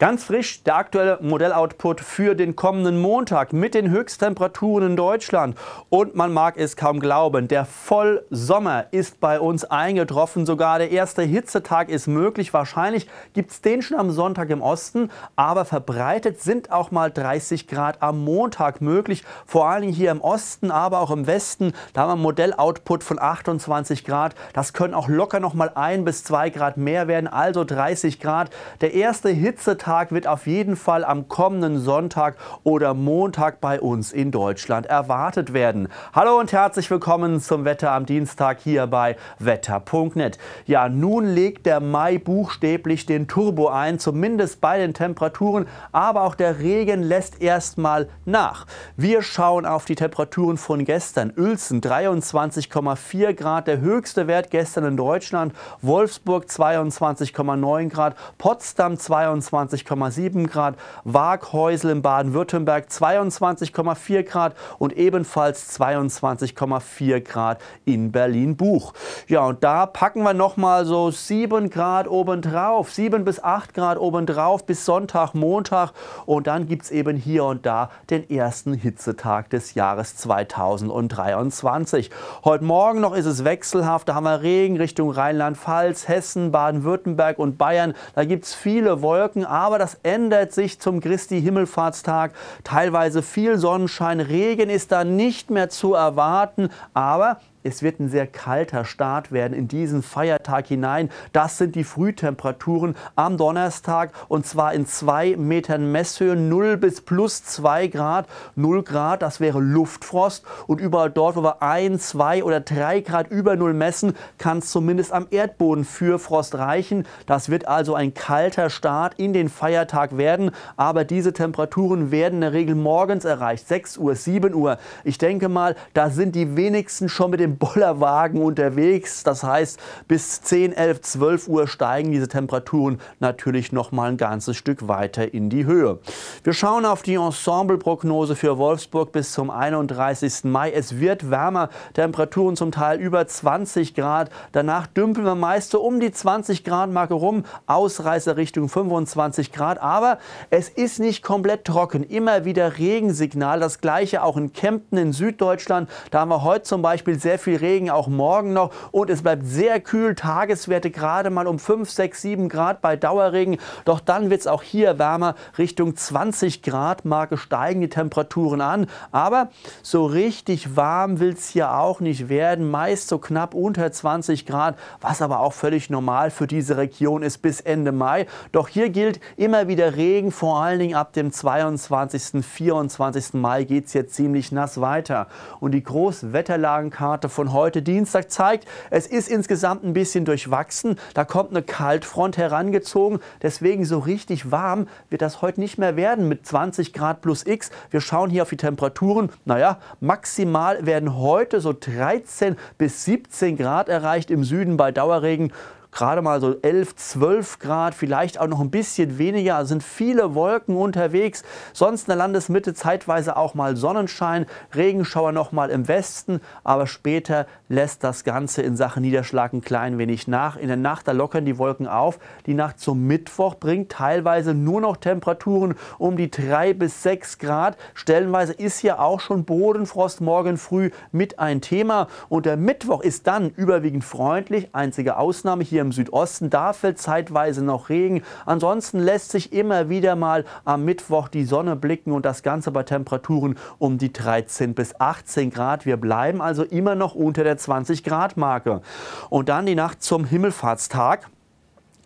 Ganz frisch der aktuelle Modelloutput für den kommenden Montag mit den Höchsttemperaturen in Deutschland. Und man mag es kaum glauben, der Vollsommer ist bei uns eingetroffen. Sogar der erste Hitzetag ist möglich. Wahrscheinlich gibt es den schon am Sonntag im Osten. Aber verbreitet sind auch mal 30 Grad am Montag möglich. Vor allem hier im Osten, aber auch im Westen. Da haben wir Modelloutput von 28 Grad. Das können auch locker noch mal 1 bis 2 Grad mehr werden, also 30 Grad. Der erste Hitzetag Tag wird auf jeden Fall am kommenden Sonntag oder Montag bei uns in Deutschland erwartet werden. Hallo und herzlich willkommen zum Wetter am Dienstag hier bei wetter.net. Ja, nun legt der Mai buchstäblich den Turbo ein, zumindest bei den Temperaturen, aber auch der Regen lässt erstmal nach. Wir schauen auf die Temperaturen von gestern. Uelzen 23,4 Grad, der höchste Wert gestern in Deutschland. Wolfsburg 22,9 Grad, Potsdam 22 21,7 Grad, Waaghäusel in Baden-Württemberg 22,4 Grad und ebenfalls 22,4 Grad in Berlin-Buch. Ja, und da packen wir nochmal so 7 Grad obendrauf, 7 bis 8 Grad obendrauf bis Sonntag, Montag und dann gibt es eben hier und da den ersten Hitzetag des Jahres 2023. Heute Morgen noch ist es wechselhaft, da haben wir Regen Richtung Rheinland-Pfalz, Hessen, Baden-Württemberg und Bayern. Da gibt es viele Wolken, aber aber das ändert sich zum Christi Himmelfahrtstag. Teilweise viel Sonnenschein, Regen ist da nicht mehr zu erwarten. Aber es wird ein sehr kalter Start werden in diesen Feiertag hinein. Das sind die Frühtemperaturen am Donnerstag und zwar in zwei Metern Messhöhe, 0 bis plus 2 Grad. 0 Grad, das wäre Luftfrost und überall dort, wo wir 1, 2 oder 3 Grad über 0 messen, kann es zumindest am Erdboden für Frost reichen. Das wird also ein kalter Start in den Feiertag werden, aber diese Temperaturen werden in der Regel morgens erreicht, 6 Uhr, 7 Uhr. Ich denke mal, da sind die wenigsten schon mit dem im Bollerwagen unterwegs. Das heißt, bis 10, 11, 12 Uhr steigen diese Temperaturen natürlich noch mal ein ganzes Stück weiter in die Höhe. Wir schauen auf die Ensembleprognose für Wolfsburg bis zum 31. Mai. Es wird wärmer, Temperaturen zum Teil über 20 Grad. Danach dümpeln wir meist so um die 20 Grad Marke rum, Ausreißer Richtung 25 Grad. Aber es ist nicht komplett trocken. Immer wieder Regensignal. Das gleiche auch in Kempten in Süddeutschland. Da haben wir heute zum Beispiel sehr viel Regen, auch morgen noch. Und es bleibt sehr kühl. Tageswerte gerade mal um 5, 6, 7 Grad bei Dauerregen. Doch dann wird es auch hier wärmer. Richtung 20 Grad Marke steigen die Temperaturen an. Aber so richtig warm will es hier auch nicht werden. Meist so knapp unter 20 Grad, was aber auch völlig normal für diese Region ist bis Ende Mai. Doch hier gilt immer wieder Regen, vor allen Dingen ab dem 22. 24. Mai geht es hier ziemlich nass weiter. Und die Großwetterlagenkarte von heute Dienstag zeigt, es ist insgesamt ein bisschen durchwachsen. Da kommt eine Kaltfront herangezogen. Deswegen so richtig warm wird das heute nicht mehr werden mit 20 Grad plus X. Wir schauen hier auf die Temperaturen. Naja, maximal werden heute so 13 bis 17 Grad erreicht im Süden bei Dauerregen gerade mal so 11, 12 Grad, vielleicht auch noch ein bisschen weniger, also sind viele Wolken unterwegs. Sonst in der Landesmitte zeitweise auch mal Sonnenschein, Regenschauer noch mal im Westen, aber später lässt das Ganze in Sachen Niederschlag ein klein wenig nach. In der Nacht, da lockern die Wolken auf. Die Nacht zum Mittwoch bringt teilweise nur noch Temperaturen um die 3 bis 6 Grad. Stellenweise ist hier auch schon Bodenfrost morgen früh mit ein Thema. Und der Mittwoch ist dann überwiegend freundlich. Einzige Ausnahme hier hier im Südosten. Da fällt zeitweise noch Regen. Ansonsten lässt sich immer wieder mal am Mittwoch die Sonne blicken und das Ganze bei Temperaturen um die 13 bis 18 Grad. Wir bleiben also immer noch unter der 20 Grad Marke. Und dann die Nacht zum Himmelfahrtstag.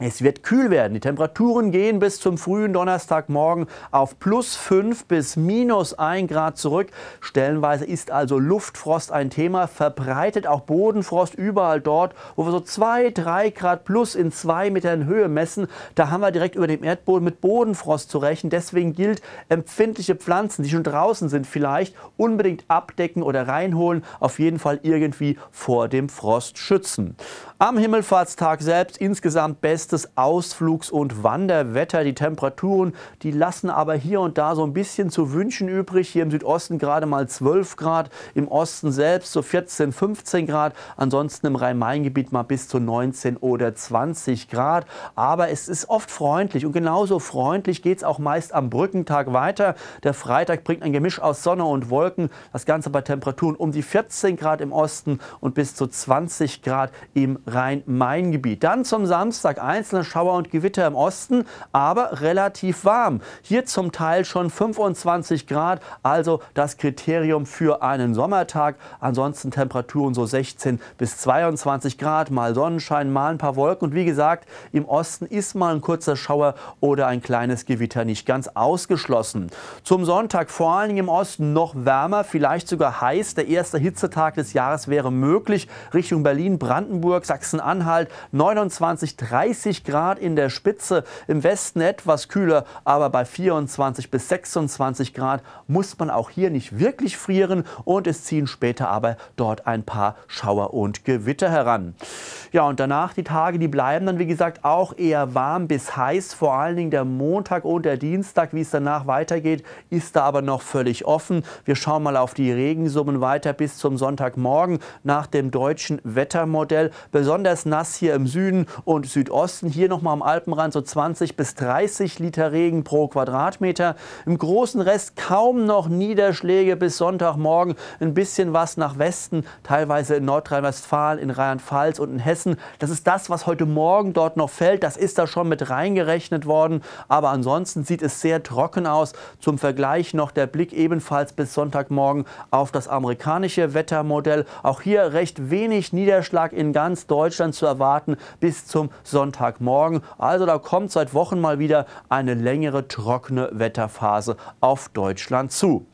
Es wird kühl werden. Die Temperaturen gehen bis zum frühen Donnerstagmorgen auf plus 5 bis minus 1 Grad zurück. Stellenweise ist also Luftfrost ein Thema, verbreitet auch Bodenfrost überall dort, wo wir so 2, 3 Grad plus in 2 Metern Höhe messen. Da haben wir direkt über dem Erdboden mit Bodenfrost zu rechnen. Deswegen gilt, empfindliche Pflanzen, die schon draußen sind, vielleicht unbedingt abdecken oder reinholen. Auf jeden Fall irgendwie vor dem Frost schützen. Am Himmelfahrtstag selbst insgesamt beste bestes Ausflugs- und Wanderwetter. Die Temperaturen, die lassen aber hier und da so ein bisschen zu wünschen übrig. Hier im Südosten gerade mal 12 Grad, im Osten selbst so 14, 15 Grad. Ansonsten im Rhein-Main-Gebiet mal bis zu 19 oder 20 Grad. Aber es ist oft freundlich und genauso freundlich geht es auch meist am Brückentag weiter. Der Freitag bringt ein Gemisch aus Sonne und Wolken. Das Ganze bei Temperaturen um die 14 Grad im Osten und bis zu 20 Grad im Rhein-Main-Gebiet. Dann zum Samstag einzelne Schauer und Gewitter im Osten, aber relativ warm. Hier zum Teil schon 25 Grad, also das Kriterium für einen Sommertag. Ansonsten Temperaturen so 16 bis 22 Grad, mal Sonnenschein, mal ein paar Wolken. Und wie gesagt, im Osten ist mal ein kurzer Schauer oder ein kleines Gewitter nicht ganz ausgeschlossen. Zum Sonntag vor allen Dingen im Osten noch wärmer, vielleicht sogar heiß. Der erste Hitzetag des Jahres wäre möglich. Richtung Berlin, Brandenburg, Sachsen-Anhalt 29, 30 30 Grad in der Spitze, im Westen etwas kühler, aber bei 24 bis 26 Grad muss man auch hier nicht wirklich frieren und es ziehen später aber dort ein paar Schauer und Gewitter heran. Ja, und danach die Tage, die bleiben dann wie gesagt auch eher warm bis heiß, vor allen Dingen der Montag und der Dienstag, wie es danach weitergeht, ist da aber noch völlig offen. Wir schauen mal auf die Regensummen weiter bis zum Sonntagmorgen nach dem deutschen Wettermodell. Besonders nass hier im Süden und Südosten Nordosten, hier nochmal am Alpenrand so 20 bis 30 Liter Regen pro Quadratmeter. Im großen Rest kaum noch Niederschläge bis Sonntagmorgen. Ein bisschen was nach Westen, teilweise in Nordrhein-Westfalen, in Rheinland-Pfalz und in Hessen. Das ist das, was heute Morgen dort noch fällt. Das ist da schon mit reingerechnet worden. Aber ansonsten sieht es sehr trocken aus. Zum Vergleich noch der Blick ebenfalls bis Sonntagmorgen auf das amerikanische Wettermodell. Auch hier recht wenig Niederschlag in ganz Deutschland zu erwarten bis zum Sonntag. Sonntagmorgen. Also da kommt seit Wochen mal wieder eine längere trockene Wetterphase auf Deutschland zu.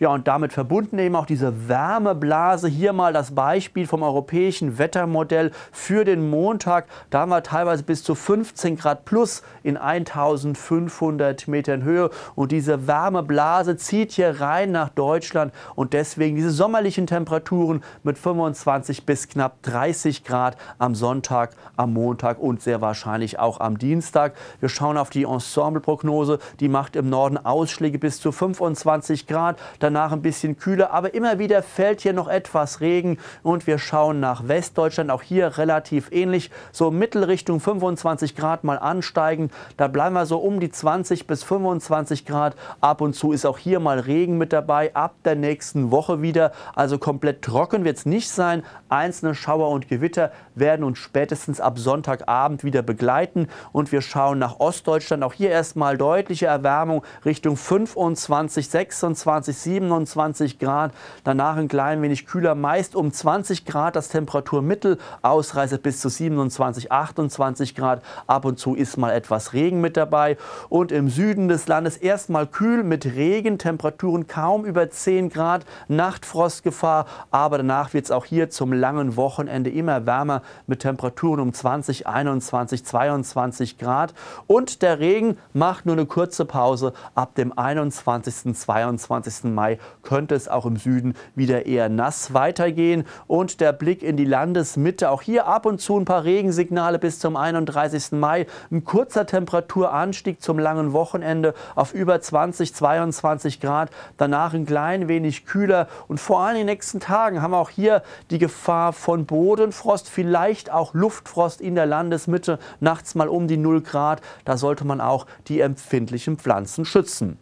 Ja, und damit verbunden eben auch diese Wärmeblase. Hier mal das Beispiel vom europäischen Wettermodell für den Montag. Da haben wir teilweise bis zu 15 Grad plus in 1500 Metern Höhe. Und diese Wärmeblase zieht hier rein nach Deutschland. Und deswegen diese sommerlichen Temperaturen mit 25 bis knapp 30 Grad am Sonntag, am Montag und sehr wahrscheinlich auch am Dienstag. Wir schauen auf die Ensembleprognose. Die macht im Norden Ausschläge bis zu 25 Grad danach ein bisschen kühler, aber immer wieder fällt hier noch etwas Regen und wir schauen nach Westdeutschland, auch hier relativ ähnlich, so Mittelrichtung 25 Grad mal ansteigen, da bleiben wir so um die 20 bis 25 Grad, ab und zu ist auch hier mal Regen mit dabei, ab der nächsten Woche wieder, also komplett trocken wird es nicht sein, einzelne Schauer und Gewitter werden uns spätestens ab Sonntagabend wieder begleiten und wir schauen nach Ostdeutschland, auch hier erstmal deutliche Erwärmung Richtung 25, 26, 27, 27 Grad, danach ein klein wenig kühler, meist um 20 Grad das Temperaturmittel, Ausreißer bis zu 27, 28 Grad, ab und zu ist mal etwas Regen mit dabei und im Süden des Landes erstmal kühl mit Regen, Temperaturen kaum über 10 Grad, Nachtfrostgefahr, aber danach wird es auch hier zum langen Wochenende immer wärmer mit Temperaturen um 20, 21, 22 Grad und der Regen macht nur eine kurze Pause ab dem 21., 22. Mai Mai könnte es auch im Süden wieder eher nass weitergehen. Und der Blick in die Landesmitte, auch hier ab und zu ein paar Regensignale bis zum 31. Mai. Ein kurzer Temperaturanstieg zum langen Wochenende auf über 20, 22 Grad. Danach ein klein wenig kühler. Und vor allem in den nächsten Tagen haben wir auch hier die Gefahr von Bodenfrost, vielleicht auch Luftfrost in der Landesmitte, nachts mal um die 0 Grad. Da sollte man auch die empfindlichen Pflanzen schützen.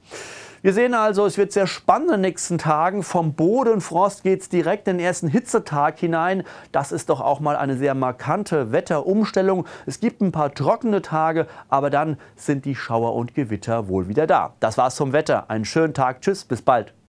Wir sehen also, es wird sehr spannend in den nächsten Tagen. Vom Bodenfrost geht es direkt in den ersten Hitzetag hinein. Das ist doch auch mal eine sehr markante Wetterumstellung. Es gibt ein paar trockene Tage, aber dann sind die Schauer und Gewitter wohl wieder da. Das war's zum Wetter. Einen schönen Tag. Tschüss, bis bald.